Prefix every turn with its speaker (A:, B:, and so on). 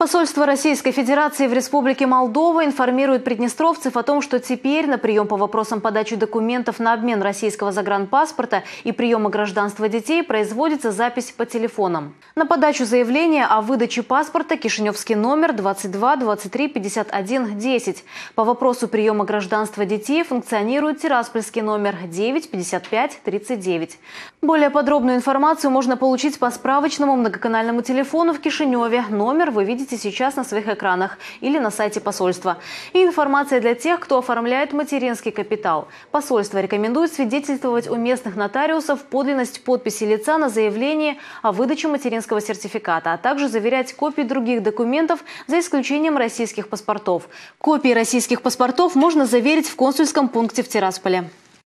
A: Посольство Российской Федерации в Республике Молдова информирует приднестровцев о том, что теперь на прием по вопросам подачи документов на обмен российского загранпаспорта и приема гражданства детей производится запись по телефонам. На подачу заявления о выдаче паспорта Кишиневский номер 22 23 51 10. По вопросу приема гражданства детей функционирует Тираспольский номер 9 55 39. Более подробную информацию можно получить по справочному многоканальному телефону в Кишиневе. Номер вы видите сейчас на своих экранах или на сайте посольства. И информация для тех, кто оформляет материнский капитал. Посольство рекомендует свидетельствовать у местных нотариусов подлинность подписи лица на заявлении о выдаче материнского сертификата, а также заверять копии других документов за исключением российских паспортов. Копии российских паспортов можно заверить в консульском пункте в Тирасполе.